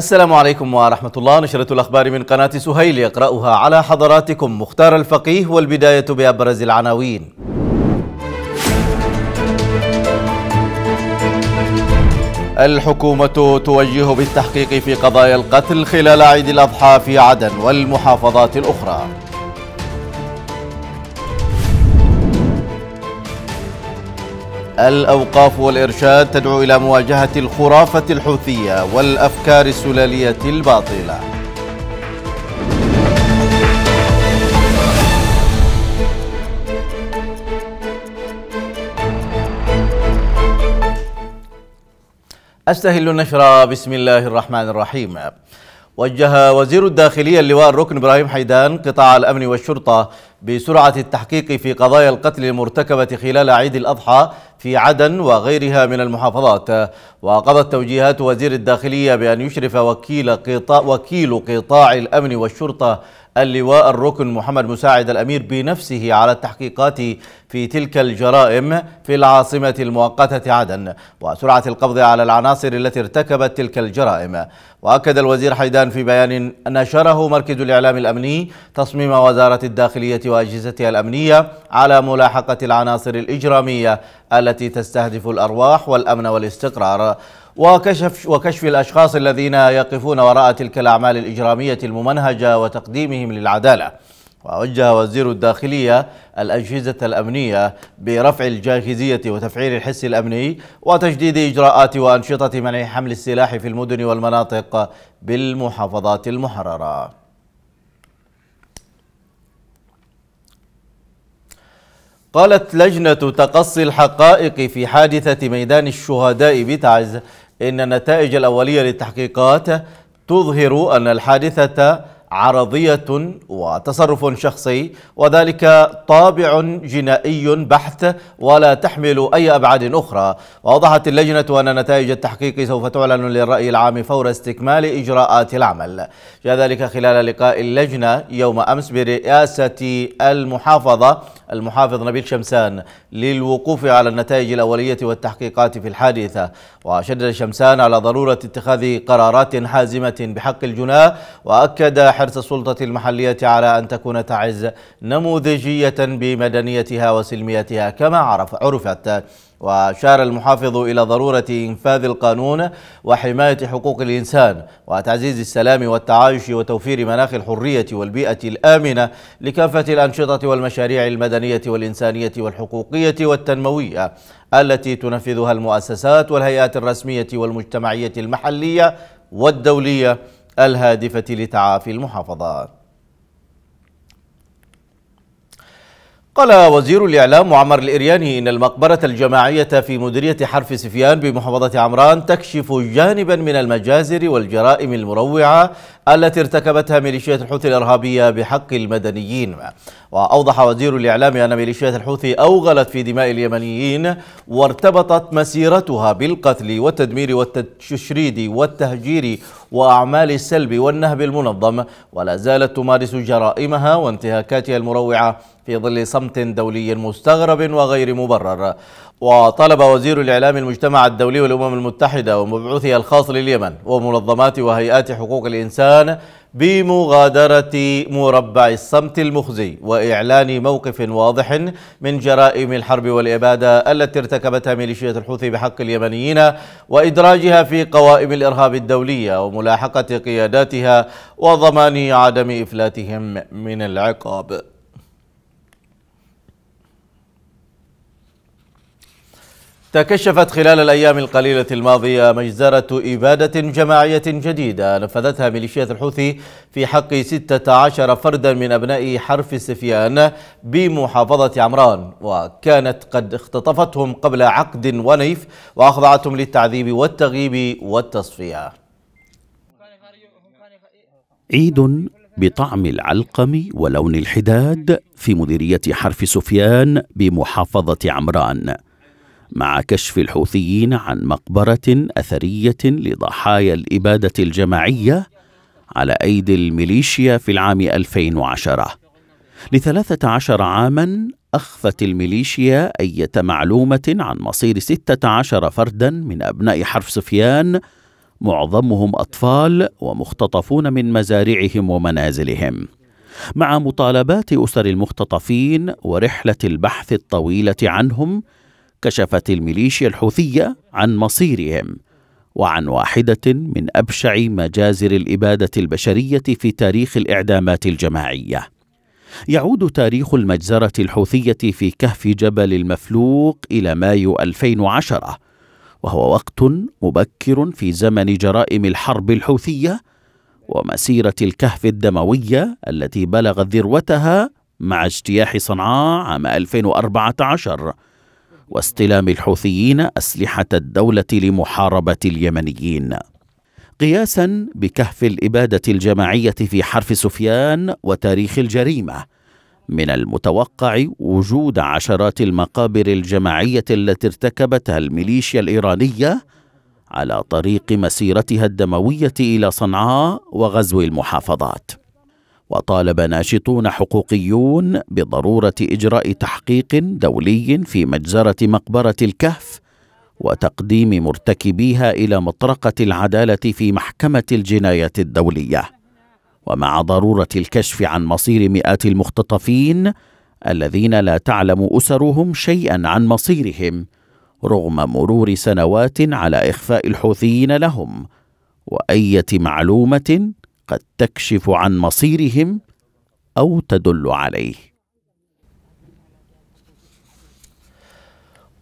السلام عليكم ورحمة الله نشرة الأخبار من قناة سهيل يقرأها على حضراتكم مختار الفقيه والبداية بأبرز العناوين الحكومة توجه بالتحقيق في قضايا القتل خلال عيد الأضحى في عدن والمحافظات الأخرى الأوقاف والإرشاد تدعو إلى مواجهة الخرافة الحوثية والأفكار السلالية الباطلة أستهل النشرة بسم الله الرحمن الرحيم وجه وزير الداخلية اللواء الركن إبراهيم حيدان قطاع الأمن والشرطة بسرعة التحقيق في قضايا القتل المرتكبة خلال عيد الأضحى في عدن وغيرها من المحافظات وقضت توجيهات وزير الداخلية بأن يشرف وكيل قطاع, وكيل قطاع الأمن والشرطة اللواء الركن محمد مساعد الأمير بنفسه على التحقيقات في تلك الجرائم في العاصمة المؤقتة عدن وسرعة القبض على العناصر التي ارتكبت تلك الجرائم وأكد الوزير حيدان في بيان نشره مركز الإعلام الأمني تصميم وزارة الداخلية وأجهزتها الأمنية على ملاحقة العناصر الإجرامية التي تستهدف الأرواح والأمن والاستقرار وكشف وكشف الأشخاص الذين يقفون وراء تلك الأعمال الإجرامية الممنهجة وتقديمهم للعدالة ووجه وزير الداخلية الأجهزة الأمنية برفع الجاهزية وتفعيل الحس الأمني وتجديد إجراءات وأنشطة منع حمل السلاح في المدن والمناطق بالمحافظات المحررة قالت لجنة تقصي الحقائق في حادثة ميدان الشهداء بتعز إن النتائج الأولية للتحقيقات تظهر أن الحادثة عرضية وتصرف شخصي وذلك طابع جنائي بحث ولا تحمل أي أبعاد أخرى وأوضحت اللجنة أن نتائج التحقيق سوف تعلن للرأي العام فور استكمال إجراءات العمل جاء ذلك خلال لقاء اللجنة يوم أمس برئاسة المحافظة المحافظ نبيل شمسان للوقوف على النتائج الأولية والتحقيقات في الحادثة وشدد شمسان على ضرورة اتخاذ قرارات حازمة بحق الجناة وأكد حرص السلطة المحلية على أن تكون تعز نموذجية بمدنيتها وسلميتها كما عرف عرفت وأشار المحافظ إلى ضرورة إنفاذ القانون وحماية حقوق الإنسان وتعزيز السلام والتعايش وتوفير مناخ الحرية والبيئة الآمنة لكافة الأنشطة والمشاريع المدنية والإنسانية والحقوقية والتنموية التي تنفذها المؤسسات والهيئات الرسمية والمجتمعية المحلية والدولية الهادفة لتعافي المحافظات قال وزير الإعلام معمر الإرياني إن المقبرة الجماعية في مديرية حرف سفيان بمحافظة عمران تكشف جانبا من المجازر والجرائم المروعة التي ارتكبتها ميليشيات الحوثي الإرهابية بحق المدنيين وأوضح وزير الإعلام أن ميليشيات الحوثي أوغلت في دماء اليمنيين وارتبطت مسيرتها بالقتل والتدمير والتشريد والتهجير وأعمال السلب والنهب المنظم ولا زالت تمارس جرائمها وانتهاكاتها المروعة في ظل صمت دولي مستغرب وغير مبرر وطلب وزير الإعلام المجتمع الدولي والأمم المتحدة ومبعوثها الخاص لليمن ومنظمات وهيئات حقوق الإنسان بمغادرة مربع الصمت المخزي وإعلان موقف واضح من جرائم الحرب والإبادة التي ارتكبتها ميليشيات الحوثي بحق اليمنيين وإدراجها في قوائم الإرهاب الدولية وملاحقة قياداتها وضمان عدم إفلاتهم من العقاب تكشفت خلال الأيام القليلة الماضية مجزرة إبادة جماعية جديدة نفذتها ميليشيات الحوثي في حق 16 فردا من أبناء حرف السفيان بمحافظة عمران وكانت قد اختطفتهم قبل عقد ونيف وأخضعتهم للتعذيب والتغييب والتصفية عيد بطعم العلقم ولون الحداد في مديرية حرف سفيان بمحافظة عمران مع كشف الحوثيين عن مقبرة أثرية لضحايا الإبادة الجماعية على أيدي الميليشيا في العام 2010 لثلاثة عشر عاماً أخفت الميليشيا أي معلومة عن مصير ستة عشر فرداً من أبناء حرف سفيان معظمهم أطفال ومختطفون من مزارعهم ومنازلهم مع مطالبات أسر المختطفين ورحلة البحث الطويلة عنهم كشفت الميليشيا الحوثية عن مصيرهم وعن واحدة من أبشع مجازر الإبادة البشرية في تاريخ الإعدامات الجماعية. يعود تاريخ المجزرة الحوثية في كهف جبل المفلوق إلى مايو 2010 وهو وقت مبكر في زمن جرائم الحرب الحوثية ومسيرة الكهف الدموية التي بلغت ذروتها مع اجتياح صنعاء عام 2014 واستلام الحوثيين اسلحه الدوله لمحاربه اليمنيين قياسا بكهف الاباده الجماعيه في حرف سفيان وتاريخ الجريمه من المتوقع وجود عشرات المقابر الجماعيه التي ارتكبتها الميليشيا الايرانيه على طريق مسيرتها الدمويه الى صنعاء وغزو المحافظات وطالب ناشطون حقوقيون بضروره اجراء تحقيق دولي في مجزره مقبره الكهف وتقديم مرتكبيها الى مطرقه العداله في محكمه الجنايات الدوليه ومع ضروره الكشف عن مصير مئات المختطفين الذين لا تعلم اسرهم شيئا عن مصيرهم رغم مرور سنوات على اخفاء الحوثيين لهم وايه معلومه قد تكشف عن مصيرهم او تدل عليه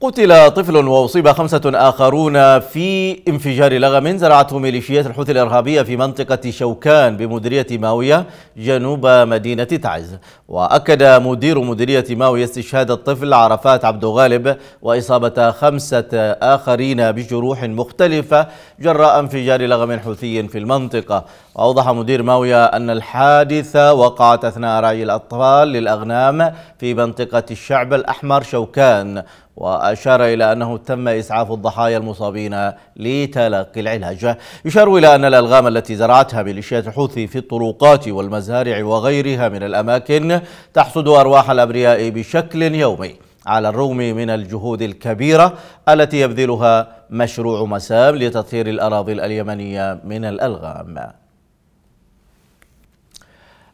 قتل طفل وأصيب خمسة آخرون في انفجار لغم زرعته ميليشيات الحوثي الإرهابية في منطقة شوكان بمديرية ماوية جنوب مدينة تعز وأكد مدير مديرية ماوية استشهاد الطفل عرفات عبد غالب وإصابة خمسة آخرين بجروح مختلفة جراء انفجار لغم حوثي في المنطقة وأوضح مدير ماوية أن الحادثة وقعت أثناء رعي الأطفال للأغنام في منطقة الشعب الأحمر شوكان وأشار إلى أنه تم إسعاف الضحايا المصابين لتلقي العلاج يشار إلى أن الألغام التي زرعتها ميليشيات الحوثي في الطرقات والمزارع وغيرها من الأماكن تحصد أرواح الأبرياء بشكل يومي على الرغم من الجهود الكبيرة التي يبذلها مشروع مسام لتطهير الأراضي اليمنية من الألغام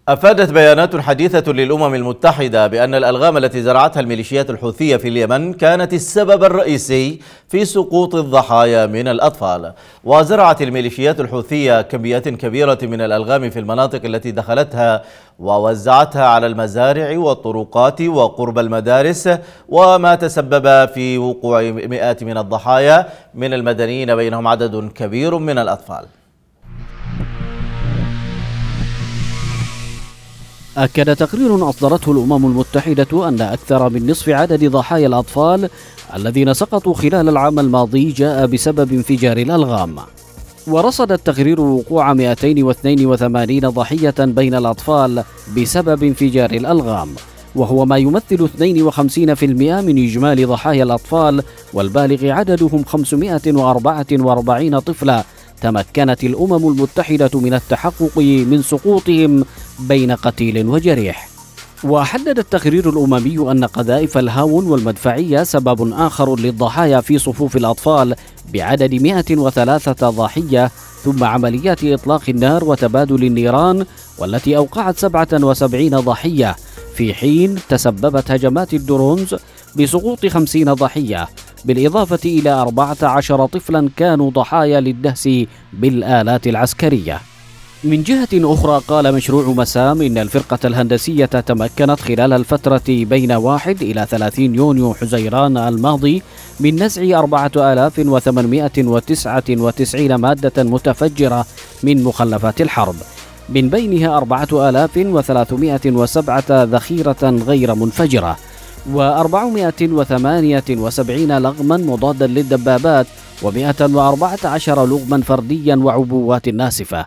أفادت بيانات حديثة للأمم المتحدة بأن الألغام التي زرعتها الميليشيات الحوثية في اليمن كانت السبب الرئيسي في سقوط الضحايا من الأطفال وزرعت الميليشيات الحوثية كميات كبيرة من الألغام في المناطق التي دخلتها ووزعتها على المزارع والطرقات وقرب المدارس وما تسبب في وقوع مئات من الضحايا من المدنيين بينهم عدد كبير من الأطفال أكد تقرير أصدرته الأمم المتحدة أن أكثر من نصف عدد ضحايا الأطفال الذين سقطوا خلال العام الماضي جاء بسبب انفجار الألغام ورصد التقرير وقوع 282 ضحية بين الأطفال بسبب انفجار الألغام وهو ما يمثل 52% من إجمالي ضحايا الأطفال والبالغ عددهم 544 طفلا تمكنت الأمم المتحدة من التحقق من سقوطهم بين قتيل وجريح وحدد التقرير الأممي أن قذائف الهاون والمدفعية سبب آخر للضحايا في صفوف الأطفال بعدد 103 ضحية ثم عمليات إطلاق النار وتبادل النيران والتي أوقعت 77 ضحية في حين تسببت هجمات الدرونز بسقوط 50 ضحية بالإضافة إلى 14 طفلا كانوا ضحايا للدهس بالآلات العسكرية من جهة أخرى قال مشروع مسام إن الفرقة الهندسية تمكنت خلال الفترة بين 1 إلى 30 يونيو حزيران الماضي من نزع 4899 مادة متفجرة من مخلفات الحرب من بينها 4307 ذخيرة غير منفجرة و478 لغما مضادا للدبابات و114 لغما فرديا وعبوات ناسفة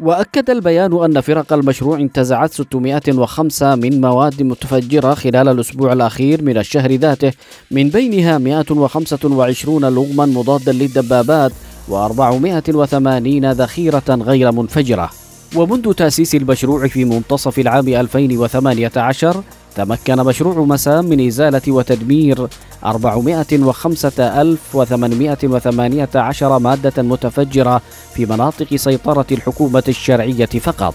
وأكد البيان أن فرق المشروع انتزعت 605 من مواد متفجرة خلال الأسبوع الأخير من الشهر ذاته من بينها 125 لغما مضادا للدبابات و480 ذخيرة غير منفجرة ومنذ تأسيس المشروع في منتصف العام 2018 تمكن مشروع مسام من إزالة وتدمير 405818 مادة متفجرة في مناطق سيطرة الحكومة الشرعية فقط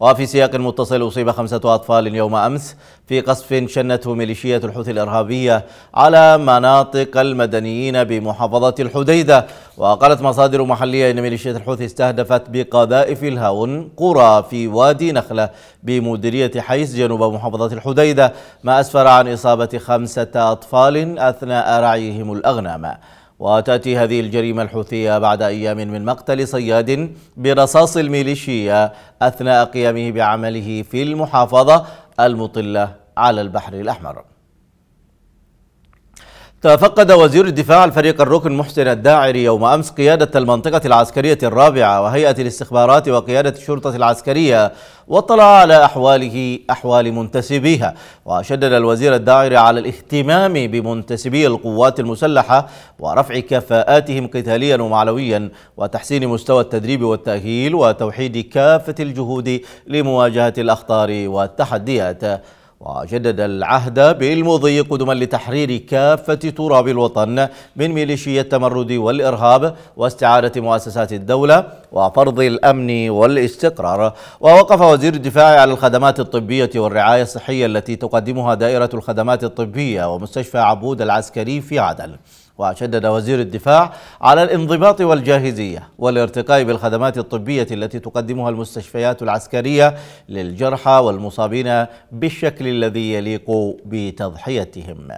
وفي سياق متصل أصيب خمسة أطفال يوم أمس في قصف شنته ميليشية الحوثي الإرهابية على مناطق المدنيين بمحافظة الحديدة وقالت مصادر محلية أن ميليشية الحوثي استهدفت بقذائف الهاون قرى في وادي نخلة بمديرية حيس جنوب محافظة الحديدة ما أسفر عن إصابة خمسة أطفال أثناء رعيهم الأغنام وتأتي هذه الجريمة الحوثية بعد أيام من مقتل صياد برصاص الميليشيا أثناء قيامه بعمله في المحافظة المطلة على البحر الأحمر تفقد وزير الدفاع الفريق الركن محسن الداعري يوم أمس قيادة المنطقة العسكرية الرابعة وهيئة الاستخبارات وقيادة الشرطة العسكرية واطلع على أحواله أحوال منتسبيها وشدد الوزير الداعري على الاهتمام بمنتسبي القوات المسلحة ورفع كفاءاتهم قتاليا ومعنويا وتحسين مستوى التدريب والتأهيل وتوحيد كافة الجهود لمواجهة الأخطار والتحديات وجدد العهد بالمضي قدما لتحرير كافة تراب الوطن من ميليشيا التمرد والإرهاب واستعادة مؤسسات الدولة وفرض الأمن والاستقرار ووقف وزير الدفاع على الخدمات الطبية والرعاية الصحية التي تقدمها دائرة الخدمات الطبية ومستشفى عبود العسكري في عدن وشدد وزير الدفاع على الانضباط والجاهزية والارتقاء بالخدمات الطبية التي تقدمها المستشفيات العسكرية للجرحى والمصابين بالشكل الذي يليق بتضحيتهم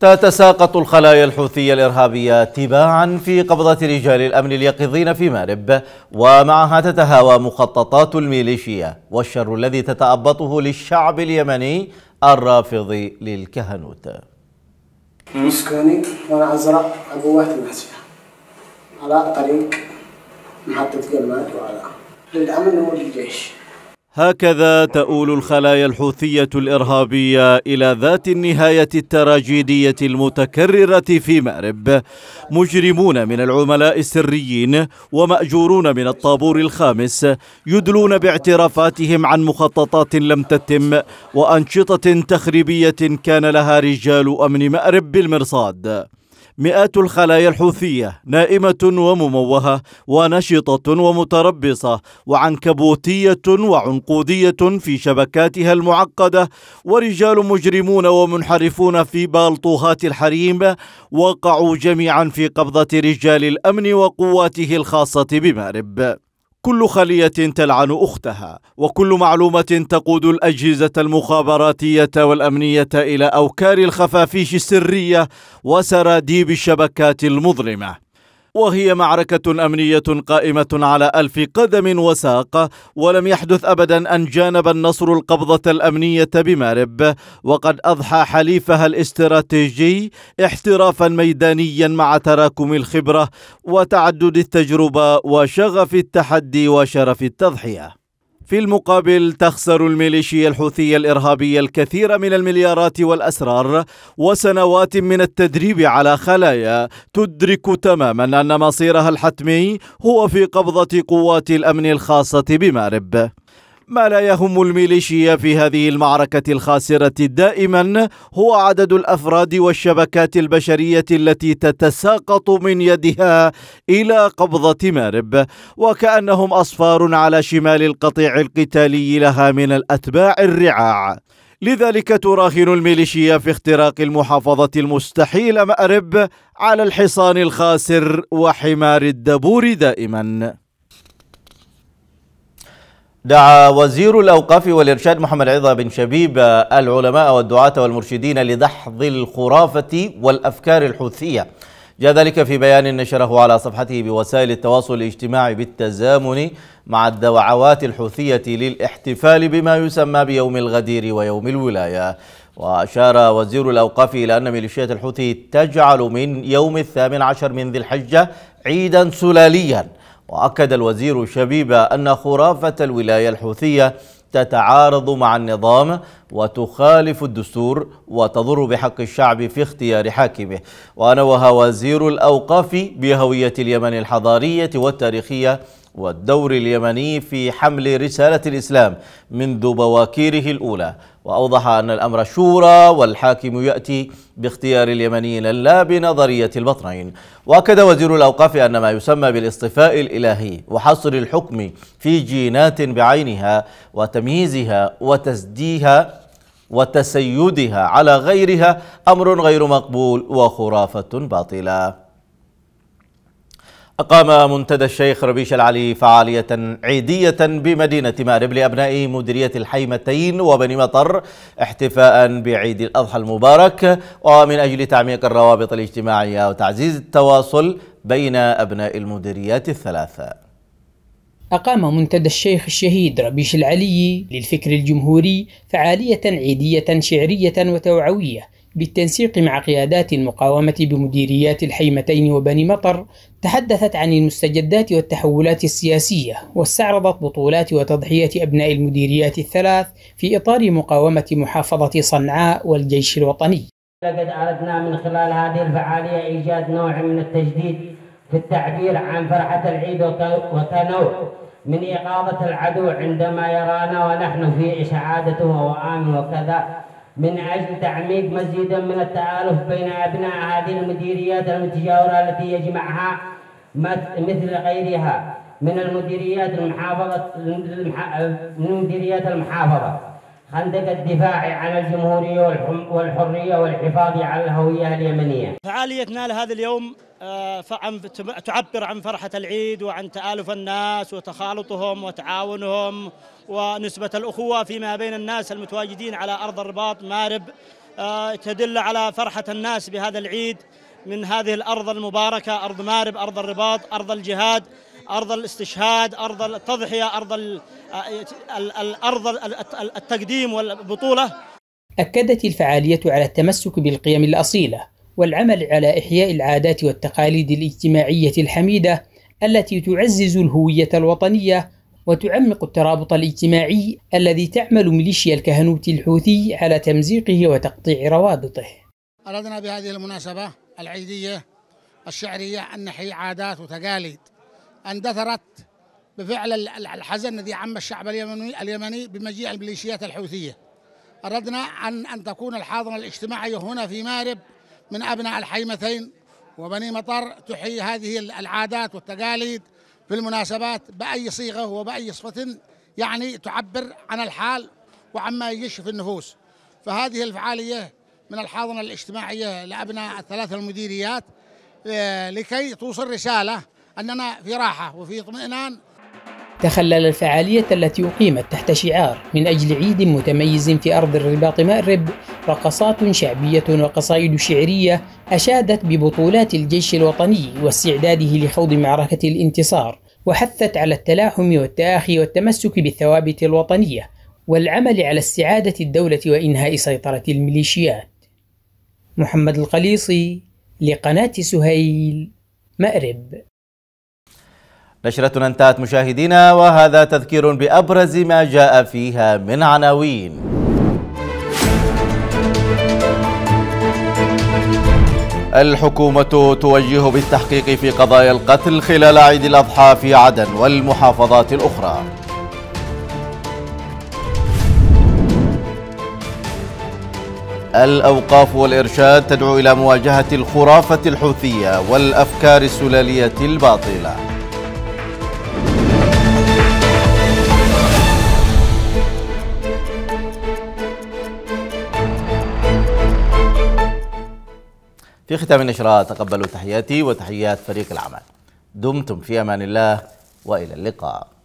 تتساقط الخلايا الحوثية الإرهابية تباعا في قبضة رجال الأمن اليقظين في مارب ومعها تتهاوى مخططات الميليشيا والشر الذي تتأبطه للشعب اليمني الرافض للكهنوت مسكوني وانا ازرع ابوات المسيح على طريق محطة جمال وعلى للامن والجيش هكذا تؤول الخلايا الحوثية الإرهابية إلى ذات النهاية التراجيدية المتكررة في مأرب مجرمون من العملاء السريين ومأجورون من الطابور الخامس يدلون باعترافاتهم عن مخططات لم تتم وأنشطة تخريبية كان لها رجال أمن مأرب بالمرصاد مئات الخلايا الحوثية نائمة ومموهة ونشطة ومتربصة وعنكبوتية وعنقودية في شبكاتها المعقدة ورجال مجرمون ومنحرفون في بالطوهات الحريم وقعوا جميعا في قبضة رجال الأمن وقواته الخاصة بمأرب كل خلية تلعن أختها وكل معلومة تقود الأجهزة المخابراتية والأمنية إلى أوكار الخفافيش السرية وسراديب الشبكات المظلمة وهي معركة أمنية قائمة على ألف قدم وساق ولم يحدث أبدا أن جانب النصر القبضة الأمنية بمارب وقد أضحى حليفها الاستراتيجي احترافا ميدانيا مع تراكم الخبرة وتعدد التجربة وشغف التحدي وشرف التضحية في المقابل تخسر الميليشيا الحوثية الإرهابية الكثير من المليارات والأسرار وسنوات من التدريب على خلايا تدرك تماما أن مصيرها الحتمي هو في قبضة قوات الأمن الخاصة بمارب ما لا يهم الميليشيا في هذه المعركة الخاسرة دائما هو عدد الأفراد والشبكات البشرية التي تتساقط من يدها إلى قبضة مارب وكأنهم أصفار على شمال القطيع القتالي لها من الأتباع الرعاع لذلك تراهن الميليشيا في اختراق المحافظة المستحيل مأرب على الحصان الخاسر وحمار الدبور دائما دعا وزير الأوقاف والإرشاد محمد عظة بن شبيب آه، العلماء والدعاة والمرشدين لدحض الخرافة والأفكار الحوثية جاء ذلك في بيان نشره على صفحته بوسائل التواصل الاجتماعي بالتزامن مع الدعوات الحوثية للاحتفال بما يسمى بيوم الغدير ويوم الولاية وأشار وزير الأوقاف إلى أن ميليشيات الحوثي تجعل من يوم الثامن عشر من ذي الحجة عيدا سلاليا وأكد الوزير شبيبة أن خرافة الولاية الحوثية تتعارض مع النظام وتخالف الدستور وتضر بحق الشعب في اختيار حاكمه ونوه وزير الأوقاف بهوية اليمن الحضارية والتاريخية والدور اليمني في حمل رسالة الإسلام منذ بواكيره الأولى وأوضح أن الأمر شورى والحاكم يأتي باختيار اليمنيين لا بنظرية البطنين وأكد وزير الأوقاف أن ما يسمى بالاصطفاء الإلهي وحصر الحكم في جينات بعينها وتمييزها وتسديها وتسيدها على غيرها أمر غير مقبول وخرافة باطلة أقام منتدى الشيخ ربيش العلي فعالية عيدية بمدينة مأرب لأبناء مديرية الحيمتين وبني مطر احتفاء بعيد الأضحى المبارك ومن أجل تعميق الروابط الاجتماعية وتعزيز التواصل بين أبناء المديريات الثلاثة أقام منتدى الشيخ الشهيد ربيش العلي للفكر الجمهوري فعالية عيدية شعرية وتوعوية بالتنسيق مع قيادات المقاومة بمديريات الحيمتين وبني مطر تحدثت عن المستجدات والتحولات السياسية واستعرضت بطولات وتضحية أبناء المديريات الثلاث في إطار مقاومة محافظة صنعاء والجيش الوطني لقد أردنا من خلال هذه الفعالية إيجاد نوع من التجديد في التعبير عن فرحة العيد وتنوع من إيقاظة العدو عندما يرانا ونحن في إشعادته وأمن وكذا من أجل تعميق مزيدا من التآلف بين أبناء هذه المديريات المتجاورة التي يجمعها مثل غيرها من المديريات المحافظة من مديريات المحافظة خندق الدفاع عن الجمهورية والحرية والحفاظ على الهوية اليمنية فعاليتنا لهذا اليوم آه، فعن تعبر عن فرحة العيد وعن تآلف الناس وتخالطهم وتعاونهم ونسبة الأخوة فيما بين الناس المتواجدين على أرض الرباط مارب آه، تدل على فرحة الناس بهذا العيد من هذه الأرض المباركة أرض مارب أرض الرباط أرض الجهاد أرض الاستشهاد أرض التضحية أرض آه، الأرض التقديم والبطولة أكدت الفعالية على التمسك بالقيم الأصيلة والعمل على إحياء العادات والتقاليد الاجتماعية الحميدة التي تعزز الهوية الوطنية وتعمق الترابط الاجتماعي الذي تعمل ميليشيا الكهنوت الحوثي على تمزيقه وتقطيع روابطه. أردنا بهذه المناسبة العيدية الشعرية أن نحيي عادات وتقاليد اندثرت بفعل الحزن الذي عم الشعب اليمني اليمني بمجيء الميليشيات الحوثية. أردنا أن أن تكون الحاضنة الاجتماعية هنا في مارب من أبناء الحيمتين وبني مطر تحيي هذه العادات والتقاليد في المناسبات بأي صيغة وبأي صفة يعني تعبر عن الحال وعما في النفوس فهذه الفعالية من الحاضنة الاجتماعية لأبناء الثلاث المديريات آه، لكي توصل رسالة أننا في راحة وفي اطمئنان تخلل الفعالية التي أقيمت تحت شعار من أجل عيد متميز في أرض الرباط مأرب رقصات شعبية وقصائد شعرية أشادت ببطولات الجيش الوطني واستعداده لخوض معركة الانتصار وحثت على التلاحم والتآخي والتمسك بالثوابت الوطنية والعمل على استعادة الدولة وإنهاء سيطرة الميليشيات محمد القليصي لقناة سهيل مأرب نشرتنا انتهت مشاهدينا وهذا تذكير بأبرز ما جاء فيها من عناوين الحكومة توجه بالتحقيق في قضايا القتل خلال عيد الأضحى في عدن والمحافظات الأخرى الأوقاف والإرشاد تدعو إلى مواجهة الخرافة الحوثية والأفكار السلالية الباطلة في ختام النشرة تقبلوا تحياتي وتحيات فريق العمل دمتم في أمان الله وإلى اللقاء